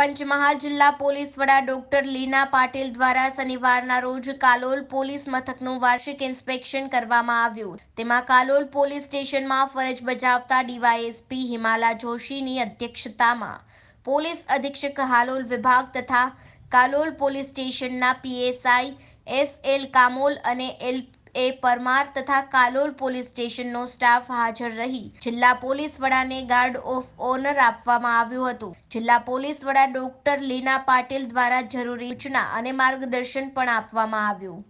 પંચમહાલ જિલ્લા પોલીસ વડા ડોક્ટર લીના પાટીલ દ્વારા શનિવારના રોજ કાલોલ પોલીસ મથકનું વાર્ષિક ઇન્સ્પેક્શન કરવામાં આવ્યું તેમાં કાલોલ પોલીસ સ્ટેશનમાં ફરજ બજાવતા ડીવાયએસપી હિમાલા જોશીની અધ્યક્ષતામાં પોલીસ અધિક્ષક હાલોલ વિભાગ તથા કાલોલ પોલીસ સ્ટેશનના પીએસઆઈ એસ એલ કામોલ અને એલ એ પરમાર તથા કાલોલ પોલીસ સ્ટેશનનો સ્ટાફ હાજર રહી જિલ્લા પોલીસ વડાને ગાર્ડ ઓફ ઓનર આપવામાં આવ્યું હતું જિલ્લા પોલીસ વડા ડોક્ટર લીના પાટીલ દ્વારા જરૂરી સૂચના અને માર્ગદર્શન પણ આપવામાં આવ્યું